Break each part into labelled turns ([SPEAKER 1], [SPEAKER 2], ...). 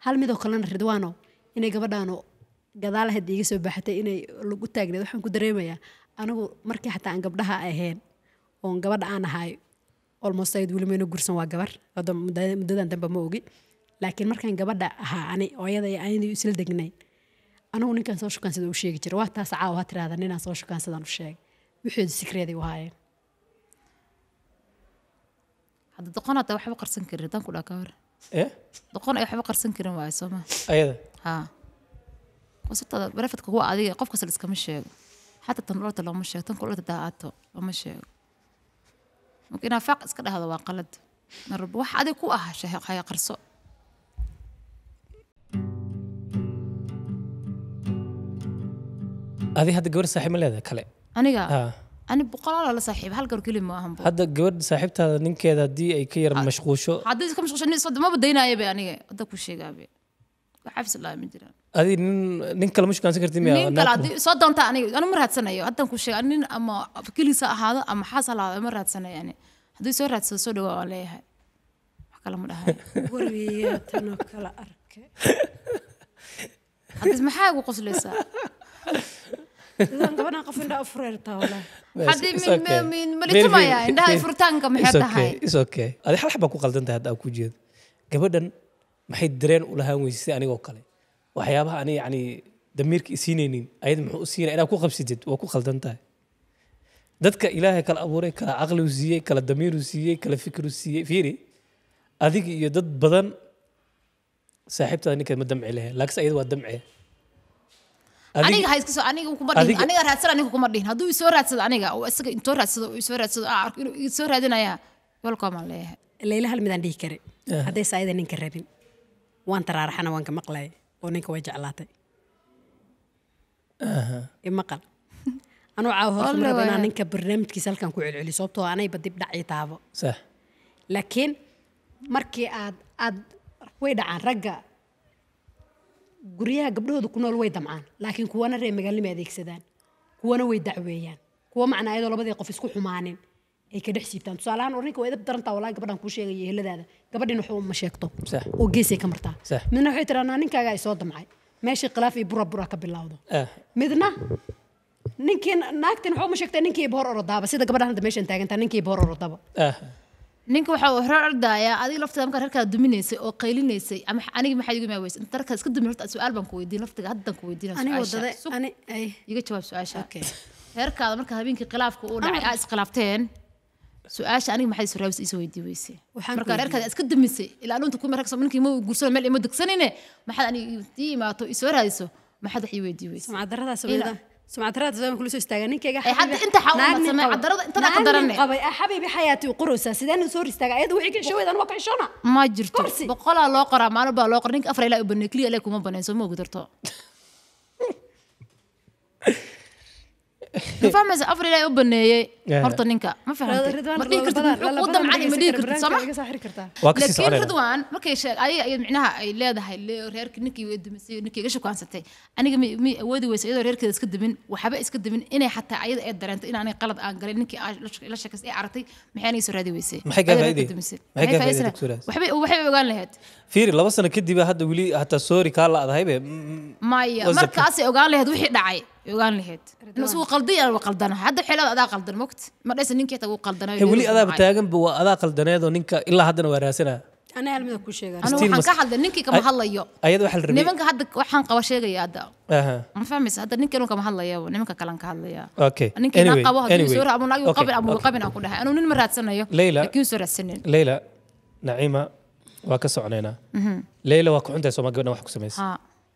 [SPEAKER 1] hal midoo kalena ridwaano inay gabadhaano gadaal hadda iga soo baaxatay inay lagu taagneed waxaan ku dareemayaa anigu markii xataa aan gabdhaha ahayn oon gabadha aan ahay almost ayad weli mayna gursan waa gabar muddadan dambe ma ogi laakiin markaan gabadha ahaa ani oo ayada aanay isla degnayn anigu ninkaan soo shukaansada u sheegi jira waa taas caawa ha tirahda ninaan soo shukaansadaan u sheegay wixeedu sikreeday u haayeen
[SPEAKER 2] hadda doqonaata waxba qarsan karin tan ku dhaa ka hore doqon ay waxba qarsan karin waayo sooma ayada haa wasirtada barafadka kuwa adiga qof kasta iskama sheego xataa tan dhulta looma sheego tan kudhulta daa'ato looma sheego marka inaa faaq iska dhahdo waa qalad marba wax adiga ku ah haya qarso
[SPEAKER 3] adi hadda gabar saaxiib ma leedahay kale
[SPEAKER 2] aniga أنا بقرار على صاحب هل قر كلمة أهم بقى.
[SPEAKER 3] هذا قبر صاحبتها نينك هذا دي أي كير مشغوشة
[SPEAKER 2] هذا إذا كان مشغوشة نيس ما بدينا أي بي يعني هذا كل شيء قابي حفظ الله من جيران
[SPEAKER 3] هذه نن نينك المشكلة أنا سكرت مية نينك العادي
[SPEAKER 2] صدق أنت أنا يعني أنا مرة هاد سنة يو هذا كل شيء أنا أما في كل ساعة هذا أما حصل هذا مرة هاد سنة يعني هذه سورة هاد سورة دوا عليها كلام مرة هاي وريه تنو كلا أرك هذا ما حاجة وقص لسه
[SPEAKER 1] adi
[SPEAKER 3] hal xabaa ku qaldantahay hadda aan ku jeedo gabadhan maxay dareen u lahaan weysisay anigoo kale waxyaabaha ani yani damiirka isiinaynin ayad muxuu u siinaya inaad ku qabsatid waa ku qaldan tahay dadka ilaahay kala abuuray kala caqli u siiyey kala damiir u siiyey kala fikir u siiyey fiiri adiga iyo dad badan saaxiibtada ninkaad ma damci lahayn laakiinse ayada waa damcee aniga ha
[SPEAKER 2] soo aniga kuma dhihin aniga raadsan aniga kuma dhihin hadduu isoo raadsado aniga oo isaga intoo raadsado oo isoo raadsado aa ah, arko inuu isoo raadinayaa
[SPEAKER 1] welcome leeyahay leyla hal midaan dhihi kare hadday saayada ninka rabin waan taraaraxana waan ka maqlay oo ninka way jeclaatay imaqal anuu caawa ninka barnaamijkiisa halkan ku celceliyo sababtoo ah anay badib dhacii taabo laakiin markii aad aad way dhacaan ragga guryaha gabdhahooda ku nool way damcaan laakiin kuwana reer magaalnimay adeegsadaan kuwana way dacweeyaan kuwa macna ayadoo labadii qof isku xumaanin ay ka dhex siibtaan tusaalahaan orinka waa idab darantaa walaa gabadhaan kuu sheegaya heladaada gabadhin waxba uma sheegto oo geesay ka martaa midna waxay tiraa ninkaaga ay soo damcay meeshii khilaaf iyo bura bura ka bilowdo midna ninkiin naagtin waxba uma sheegtay ninkii bohor orodaba sida gabadhaan hadda meeshan taagantaa ninkii bohor orodaba ninka waxa uu hore ordayaa adiga laftada markaa reerkaa duminaysay oo qaylinaysay ama aniga maxaad igu
[SPEAKER 2] imaa weysay inta reerkaa iska dumin horta su'aal baan ku weydiin laftiga haddan ku weydiinaya
[SPEAKER 1] iga jawaab su-aasha
[SPEAKER 2] reerkaada marka habeenkii khilaafka uu dhacay aa iskhilaafteen su-aasha aniga maxaad suraabis iisa weydii weysay markaa reerkaada iska dumisay ilaa dhunta ku ragso ninkii ma guursado meel ima degsanine
[SPEAKER 1] maxaad aniga ii imaato isoo raadiso maxaad wax ii weydii weysay سمعت رات ما كل شيء سوستاغ نينكيغا إيه، حتى انت حاول نعم، ما سمع عدرد انت لا قدرني نعم، قبي حبيبي حياتي وقرصا سيدان سور استعجل ايد وحي شوي شويدان وا شنا ما جرت بقول الله قرا مالبا لو قرا نينك افر
[SPEAKER 2] لا ابن لي عليكم ما بنين سو ما قدرتو فahmaysa afar ilaa u baneeyey horta ninka ma fahamtaywadam cali ma dhigi kartid soo malaakiin ridwan markay ayaga ayad micnaha ay leedahay reerka ninkii dumisay ninkii iga shukansatay aniga mi awoodi weysa iyadoo reerkeeda iska dumin waxba iska dumin inay xataa ayada ee dareento in aanay qalad aan galay ninkii la sheekays ee aragtay maxay anay soo raadi weysay waxbay ogaan lahayd
[SPEAKER 3] fiiri laba sano kadib hadda weli hataa soori kaa la adahaybe
[SPEAKER 2] maya markaasay ogaan lahayd wixii dhacay ogaan lahayd mase wuu qaldiy waa qaldana hadda xilad adaa qaldan mogt ma dhaysa ninki xitaa wuu qaldana weli adaaba
[SPEAKER 3] taaganba waa adaa qaldaneedoo ninka ilaa haddana waa raasanaya
[SPEAKER 2] anaa halmada ku sheegaa anu waxaan ka hadlay ninkii kama hadlayo
[SPEAKER 3] ayada waxaa la rabay nimanka
[SPEAKER 2] hadda waxaan qaba sheegaya hadda ma fahmaysa hadda ninka inuu kama hadlaya nimanka kalan ka hadlaya
[SPEAKER 3] okay ninka inaan qabo haddii soo raac amuun ayu qabin amuun qabin
[SPEAKER 2] aan ku dhahay anuu nin ma raadsanayo laakiin soo raadsanin
[SPEAKER 3] leyla naciima waa ka soconaynaa leyla waa ku xuntahay soomaa gabadhan wax ku samaysay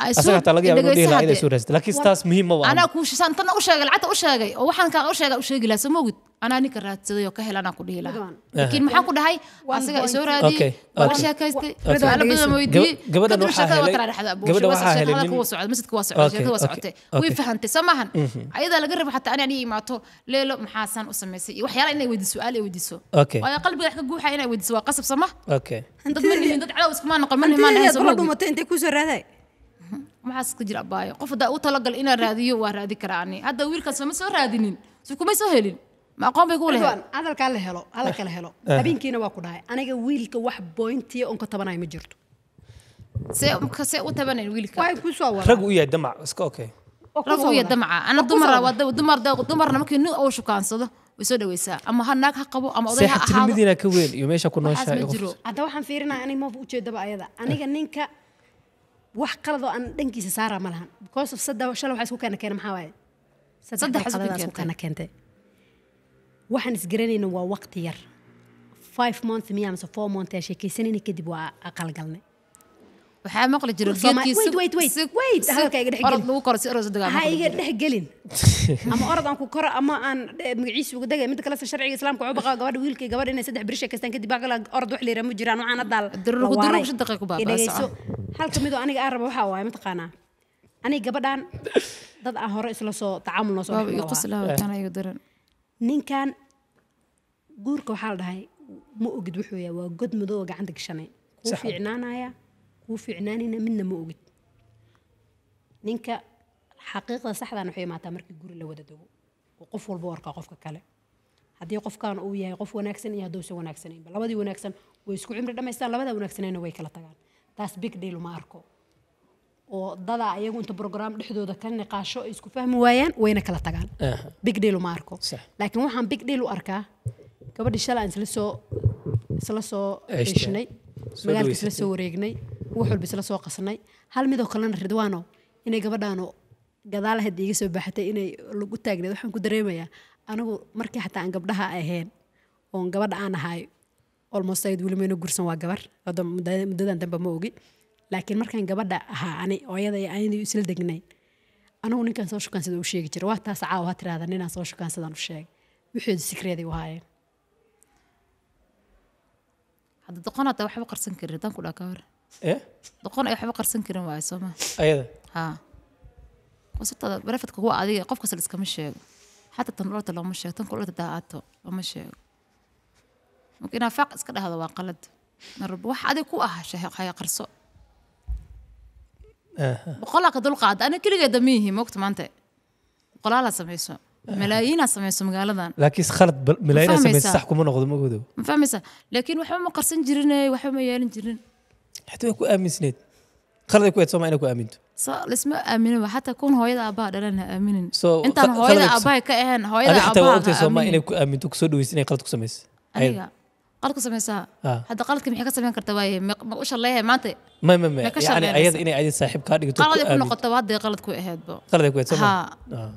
[SPEAKER 3] aatana
[SPEAKER 2] usheegay lacagta usheegay oo waxaan kaa usheega usheegi laha somoogid anaa ninka raadsaday oo ka helanaa ku dhihi laha laakiin maxaa ku dhahay asiga isoo raadiyey waa ka sheekaystay suaalo badan weydiiyey kadib sheekada waa kala dhexda sheekada kuwa socda masjidka waa socda sheekada waa socotay way fahantay soo maahan ayadaa laga rabo xataa anaa niga imaato leelo maxaasaan u samaysay iyo waxyaala inay weydiiso su-aal ay weydiiso waayo qalbiga wax ka guuxa inay weydiiso waa qasab sama dad ma nihin dad cadaw iskuma noqon ma nihin maa dhahay soo dhumatay intay kusoo raaday waxaas ka jir abaayo qof haddaa u talagala inaan raadiyo waa raadi karaa
[SPEAKER 1] hadda wiilkaasma ma soo raadinin kumay soo helin ma aqoon bay kulehe hadalkaa la helo hadalka la helo eh. Eh. habeenkiina waa ku dhahay aniga wiilka wax boyntiya on ka tabanayo ma jirto see um, u tabaneen wiilkarag
[SPEAKER 3] yahay damac iska okay
[SPEAKER 1] rag u damaca ana
[SPEAKER 2] dumara dumarna markii nin uu shukaansado way soo dhaweysaa ama ha naag ha qabo ama
[SPEAKER 3] ka weyn iyo meesha ku nooshahay
[SPEAKER 1] hadda waxaan fiirinayaa inay moof ujeedaba ayada aniga eh. ninka wax qaladoo aan dhankiisa saara ma lahan because of saddex shalay waxaa isku keena keena maxaa waaye saddex keentay waxaan isgaranayna waa waqti yar five month miya amase four month ee sheekaysanayna kadib waa aqalgalnay waxaa maqli jirayha iga dhexgelin ama orod aan ku koro ama aan eh, magaciisa ugu dega midda kale sharciga islaamka wuxuu baqaa wiilkay gabadha inay saddex beri sheekaystaan kadib orod wax la ma jiraan waxaan adaal هل كميدو أنا أعرف وها واي متقنا أنا جبران ضد أهور إسلا صو تعامل نصو بابا يقص له كان يقدر نين كان جورك وحال هاي مو أجد وحوي وجد مدو وجا عندك شنو وفي عنانا يا وفي عنانينا منا مو أجد نينك حقيقة صح ذا نحيي مع تمرك جور اللي وددو وقف والبورقة قف ككله هدي قف كان أويا قف وناكسن يا دوسة وناكسن بلا بدي وناكسن ويسكو عمر دم يستان لا بدي وناكسن إنه ويكلا تقال taas big uma arko oo dadaa ayagu inta brogram dhexdooda ka niqaasho ay isku fahmi waayaan wayna kala tagaan bigdayl uma arko laakiin waxaan big bigdayl u arkaa gabadhii shalaan aan isla soo isla soo eshnay magaalka isla soo wareegnay wax walba isla soo qasnay hal midoo kalena ridwaano inay gabadhaano gadaalaheed iga soo baaxatay inay lagu taagneed waxaan ku dareemayaa anigu markii xataa aan gabdhaha ahayn oon gabadha aan ahaay olmost ayd weli mayna gursan waa gabar muddadan dambe ma ogi laakiin markaan gabadha ahaa ani oo ayada aanay isla degnayn anigu ninkaan soo shukaansada u sheegi jira waa taas caawa ha tiraada ninaan soo shukaansadaan u sheegay wixeedu sikreeday u haayeen
[SPEAKER 2] hadda doqon hata waxba qarsan karin tan kudhaa ka hor eh? doqon ay waxba qarsan karin waayo sooma ayada haa wasirtada barefadka kuwa adiga qof kasta iskama sheego xataa tan dhulta looma sheego tan kudhulta daa aato looma sheego inaad faaq iska dhahdo waa qalad marba wax adig ku ah hayaqarso boqolaa ka dulqaada ana keligeeda ma yihi moogta maanta boqolaalaa samayso malaayiinaa samayso magaaladan
[SPEAKER 3] laakiin khalad malaayiinaa samayso sax kuma noqdo ma ogodo
[SPEAKER 2] ma fahmaysa laakiin waxba ma qarsan jirine waxba ma yeelan jirin
[SPEAKER 3] xataa way ku aaminsneed khalad ay ku eed sooma inay ku aaminto
[SPEAKER 2] لسما آمنين حتى كون هويدا أبا دلنا آمنين
[SPEAKER 3] so أنت هويدا أبا كأهن هويدا
[SPEAKER 2] أبا أنا حتى وقت سوما إنك
[SPEAKER 3] آمنتك سود ويسني قلتك سمس أيوة
[SPEAKER 2] qaladka sameysaa ah. hadda qaladka maxay ka sameyn kartaa waaye ma u shaleeyahay maanta
[SPEAKER 3] ma ma ma yani ayada inay adin saaxiib kaa dhigto qalad ku noqoto
[SPEAKER 2] hadday qalad ku ahaydba qalad
[SPEAKER 3] ku ahayd ah.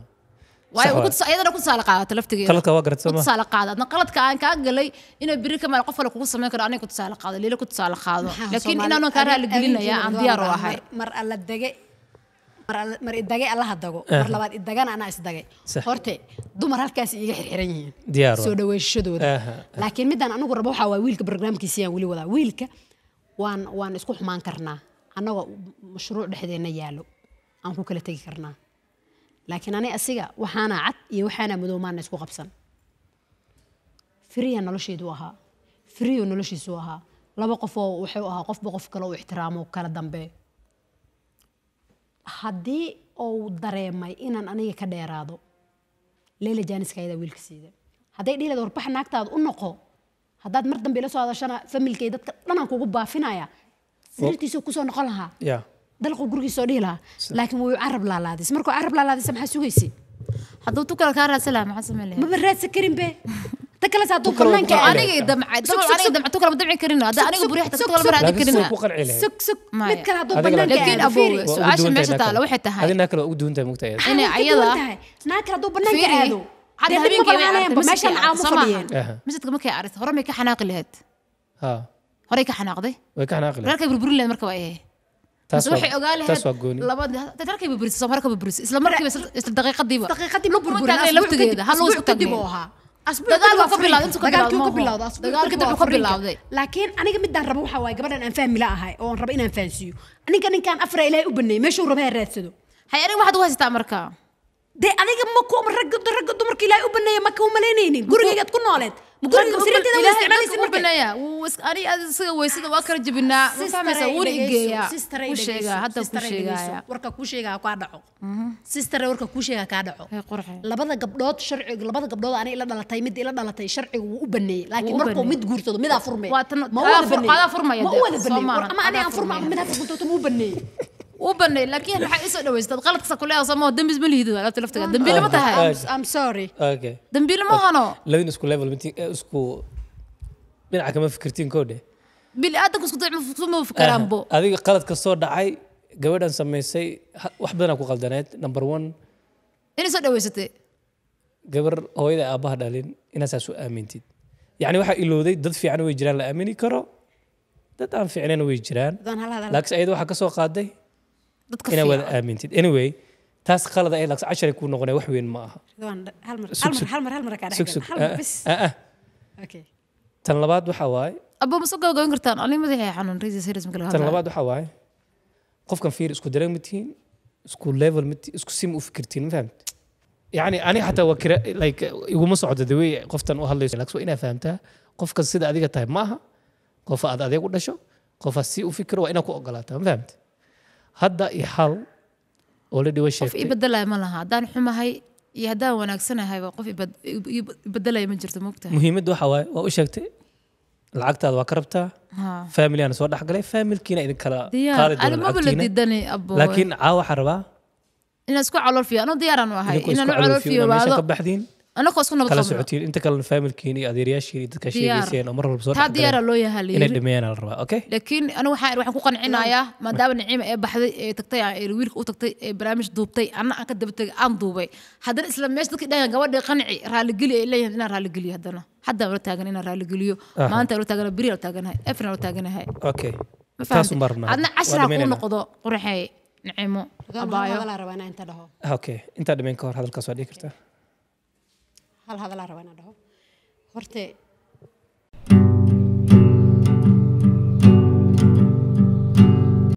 [SPEAKER 3] waayo
[SPEAKER 2] ayadana ku saala qaadata laftigeeda qaladka waa garatay soomaa tusaale qaada adna qaladka aan kaa galay inuu biri ka maal qof kale kugu samayn karo aniga ku tusaale qaado liila ku tusaale qaado laakiin inaanu kaa raali gelinaya aan diyaar u ahay
[SPEAKER 1] mar alla dege mar idage alaha dago eh. mar labaad idagana anaa isdagay horte dumar halkaas iiga xirxiran yihiin soo dhaweeshadooda eh, eh, laakiin midaan anigu rabo waxaa waa wiilka barnaamijkiisayaan weli wadaa wiilka waan waan isku xumaan karnaa annagoo mashruuc dhexdeenna yaalo aan ku kala tegi karnaa laakiin ani asiga waxaanaa cad iyo waxaanaa madoomaana isku qabsan firiya nolosheedu ahaa firiyo noloshiisu ahaa laba qofoo wuxuu ahaa qofba qof kale u ixtiraamo kala dambe haddii uu dareemay inaan aniga ka dheeraado leyla jaaniska ayadaa wiilka siida hadday dhihilayd warbax naagtaada u noqo haddaad mar dambe ila soo hadashana familkay dadka dhanaan kugu baafinaya sariirtiisuu kusoo noqon lahaa dalqu gurigiisoo soo dhihi lahaa laakiin wuu carab laalaadis markuu carab laalaadisa maxaa sugaysi hadduu tukal kaa raadsan lahaa maxaa sameyn lahaa maba raadsan karinbe تكلا ساتو كلن كأنا أنا
[SPEAKER 2] دمع دمع أنا دمع تو كلا بدمع كرنا ده أنا بريحة تو كلا برا كرنا سك سك ما تكلا تو بنان لكن أبو عشان ماشي تالا واحد تهاي أنا
[SPEAKER 3] ناكل ودون تاي مكتئب أنا
[SPEAKER 2] عيضة ناكل تو بنان كأنا هذا هبين كي عارف ماشي العام صبيان مش تكمل كي عارف هرم كي حناق لهد ها هرم كي حناق ده
[SPEAKER 3] ويك حناق له ركب
[SPEAKER 2] بربر له مركب إيه
[SPEAKER 3] taas waa gooni
[SPEAKER 2] labadii bibris soo marka bibris isla markiiba isla daqiiqadiiba
[SPEAKER 1] daqiiqadii ma burburinaa laftigeeda ha loo isku tagdibo ahaa laakiin aniga midaan rabo waxa waay gabadhan aan fahmi la ahay oo aan rabo inaan fahansiiyo ninka ninkaan afra ilaahay u baneeyay meeshuu raba ha raadsado hay aniga waxaad u haysataa marka dee adiga ma ku ragga dumarka ilaahay u baneeya maka u malaynaynin gurigaygaad ku nooleed warka kuu sheegaa kaa dhaco mhm. sistare warka kuu sheegaa kaa dhaco labada gabdhood sharciga labada gabdhood eh, ani ila dhalatay mid ila dhalatay sharciga eh, wuu u baneeyey laakiin markuu mid guursado midaa furme ma wada baneeyey ama ani aan furma ama mid hada guursato ma u
[SPEAKER 2] baneeyey u banay laakiin maxaa isoo dhawaystad qaladkasa kule asamo dembis ma lihido alaabta laftiga dambiile ma tahay i'm sorry okay dambiile ma hano
[SPEAKER 3] labin isku level minti eh, isku dhinaca kama fikirtiin koodhe
[SPEAKER 2] bili aadanku isku dacma ma fikiraanbo
[SPEAKER 3] eh, adiga qaladka soo dhacay gabadhan samaysay wax badanaa ku qaldaneed number one
[SPEAKER 2] inay soo dhawaysatay
[SPEAKER 3] gabar hooyada aabbaha dhalin inaasaas u aamintid yacni waxaa ilowday dad fiican way jiraan la aamini karo dad aan fiicnayn way jiraan laakiin ayada waxaa ka soo qaaday ina wada aamintid anyway taas qalad ay dhaqsa cashar ku noqonay wax weyn ma aha
[SPEAKER 1] ah, ah, ah.
[SPEAKER 3] tan labaad waxa waaye tan labaad waxa waaye qofkan fiir isku dareen ma tihiin isku level ma isku sim u fikirtiin ma fahamti yacni ani xataa waa kira like iguma socdo the qoftan u hadlayso laaks waa inaa fahamtaa qofkan sida adiga tahay maaha qofa aad adeeg u dhasho qofa si u fikiro waa inaa ku ogolaataa ma fahamti hadda i xal oo la dhiwa sheegtay qof
[SPEAKER 2] ibadalaya ma laha haddaan xumahay iyo haddaan wanaagsanahayba qof ibadalaya ma jirto moogtahay
[SPEAKER 3] muhiimadda waxa waaye waa u sheegtay lacagtaada waa ka rabtaa faamiliyaana soo dhexgalay faamilkiina idin kala qaadi doonalaakiin caa waxaan rabaa
[SPEAKER 2] inaan isku calool fiiyo anoo diyaaraan u ahay inaan u calool fiiyo baado anagoo isku nabad qabno socotiin
[SPEAKER 3] inta kalena faamilkiin iyo adeerayaashiin iyo dadka sheegayseen oo mar walba soo taa diyaara loo yahaa la inay dhameeyaan la rabaa okay
[SPEAKER 2] laakiin anigu waxaan waxaan ku qancinayaa maadaama Naciima ee baxday ee tagtay ee wiilka u tagtay ee barnaamij duubtay anna aan ka daba tagay aan duubay haddana isla meesha dadkii dhagan gabadha qanci raali geli ay leeyihiin inaan raali geliyo haddana hadda la taagan inaan raali geliyo maanta la taagana beri la taaganahay efna la taaganahay
[SPEAKER 3] okay taas u marnaa adna cashra ku
[SPEAKER 2] noqdo qurxay Naciimo abaayo
[SPEAKER 3] okay inta dhameyn ka hor hadalkaas waa dhigi kartaa
[SPEAKER 1] hal hadalaa rabaa inaan dhaho horte